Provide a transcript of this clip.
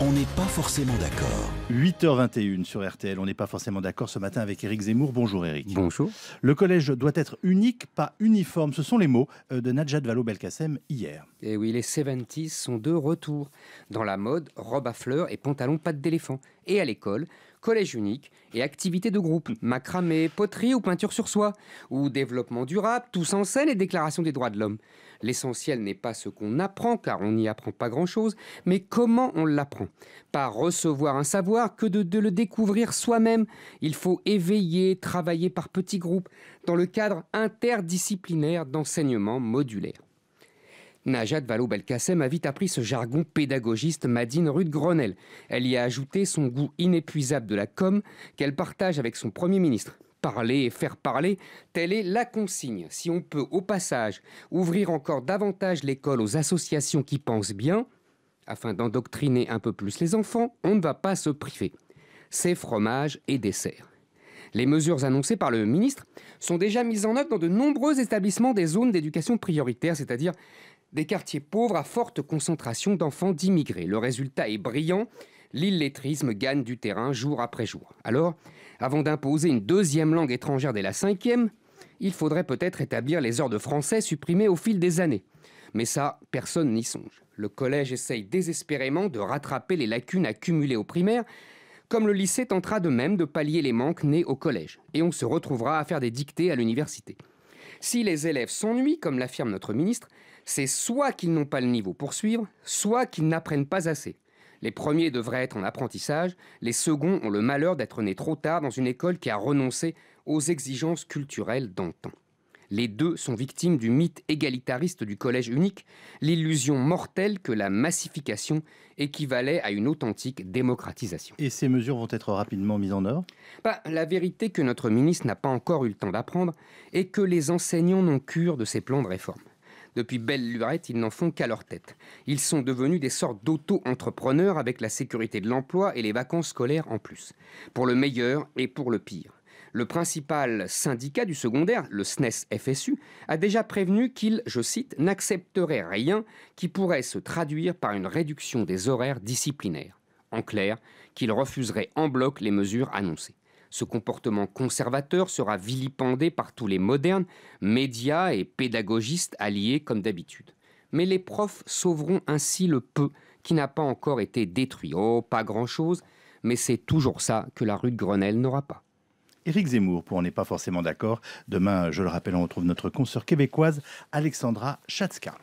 On n'est pas forcément d'accord. 8h21 sur RTL. On n'est pas forcément d'accord ce matin avec Éric Zemmour. Bonjour Éric. Bonjour. Le collège doit être unique, pas uniforme. Ce sont les mots euh, de Najat Vallaud-Belkacem hier. Et eh oui, les 70s sont de retour. Dans la mode, robe à fleurs et pantalon pattes d'éléphant. Et à l'école, collège unique et activités de groupe, macramé, poterie ou peinture sur soie, ou développement durable, tous en scène et déclaration des droits de l'homme. L'essentiel n'est pas ce qu'on apprend, car on n'y apprend pas grand-chose, mais comment on l'apprend. Par recevoir un savoir que de, le découvrir soi-même. Il faut éveiller, travailler par petits groupes dans le cadre interdisciplinaire d'enseignement modulaire. Najat Vallaud-Belkacem a vite appris ce jargon pédagogiste Madine rue Elle y a ajouté son goût inépuisable de la com qu'elle partage avec son Premier ministre. Parler et faire parler, telle est la consigne. Si on peut au passage ouvrir encore davantage l'école aux associations qui pensent bien, afin d'endoctriner un peu plus les enfants, on ne va pas se priver. C'est fromage et dessert. Les mesures annoncées par le ministre sont déjà mises en œuvre dans de nombreux établissements des zones d'éducation prioritaire, c'est-à-dire des quartiers pauvres à forte concentration d'enfants d'immigrés. Le résultat est brillant, l'illettrisme gagne du terrain jour après jour. Alors, avant d'imposer une deuxième langue étrangère dès la cinquième, il faudrait peut-être établir les heures de français supprimées au fil des années. Mais ça, personne n'y songe. Le collège essaye désespérément de rattraper les lacunes accumulées au primaire, comme le lycée tentera de même de pallier les manques nés au collège, et on se retrouvera à faire des dictées à l'université. Si les élèves s'ennuient, comme l'affirme notre ministre, c'est soit qu'ils n'ont pas le niveau pour suivre, soit qu'ils n'apprennent pas assez. Les premiers devraient être en apprentissage, les seconds ont le malheur d'être nés trop tard dans une école qui a renoncé aux exigences culturelles d'antan. Les deux sont victimes du mythe égalitariste du collège unique, l'illusion mortelle que la massification équivalait à une authentique démocratisation. Et ces mesures vont être rapidement mises en œuvre bah, La vérité que notre ministre n'a pas encore eu le temps d'apprendre est que les enseignants n'ont cure de ces plans de réforme. Depuis belle lurette, ils n'en font qu'à leur tête. Ils sont devenus des sortes d'auto-entrepreneurs avec la sécurité de l'emploi et les vacances scolaires en plus. Pour le meilleur et pour le pire. Le principal syndicat du secondaire, le SNES-FSU, a déjà prévenu qu'il, je cite, n'accepterait rien qui pourrait se traduire par une réduction des horaires disciplinaires. En clair, qu'il refuserait en bloc les mesures annoncées. Ce comportement conservateur sera vilipendé par tous les modernes, médias et pédagogistes alliés comme d'habitude. Mais les profs sauveront ainsi le peu qui n'a pas encore été détruit. Oh, pas grand-chose, mais c'est toujours ça que la rue de Grenelle n'aura pas. Éric Zemmour pour On n'est pas forcément d'accord. Demain, je le rappelle, on retrouve notre consoeur québécoise Alexandra Chatska.